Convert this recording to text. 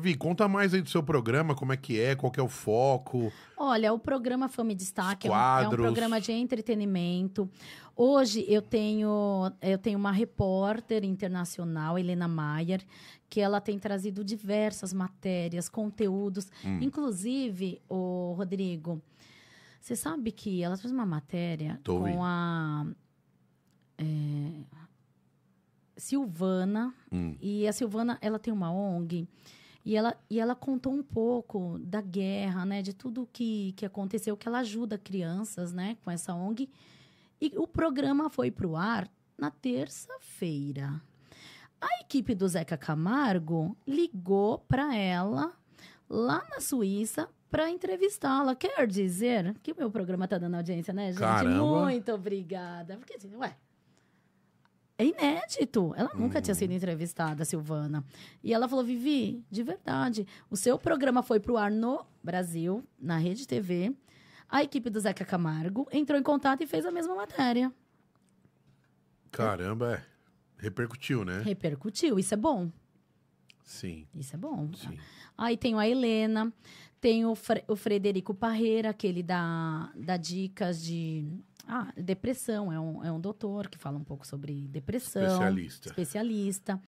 Vi, conta mais aí do seu programa, como é que é, qual que é o foco. Olha, o programa Fome Destaque é um, é um, programa de entretenimento. Hoje eu tenho, eu tenho uma repórter internacional, Helena Maier, que ela tem trazido diversas matérias, conteúdos. Hum. Inclusive, o Rodrigo, você sabe que ela fez uma matéria Tô com a. É, Silvana. Hum. E a Silvana, ela tem uma ONG e ela, e ela contou um pouco da guerra, né? De tudo que, que aconteceu, que ela ajuda crianças, né? Com essa ONG. E o programa foi para o ar na terça-feira. A equipe do Zeca Camargo ligou para ela lá na Suíça para entrevistá-la. Quer dizer que o meu programa está dando audiência, né, gente? Caramba. Muito obrigada. Porque, assim, ué, é inédito. Ela nunca uhum. tinha sido uhum. entrevistada, Silvana. E ela falou: Vivi, de verdade, o seu programa foi pro ar no Brasil, na Rede TV. A equipe do Zeca Camargo entrou em contato e fez a mesma matéria. Caramba, é. Repercutiu, né? Repercutiu. Isso é bom. Sim. Isso é bom. Sim. Aí tem a Helena, tem o, Fre o Frederico Parreira, aquele da, da Dicas de ah, depressão, é um, é um doutor que fala um pouco sobre depressão. Especialista. Especialista.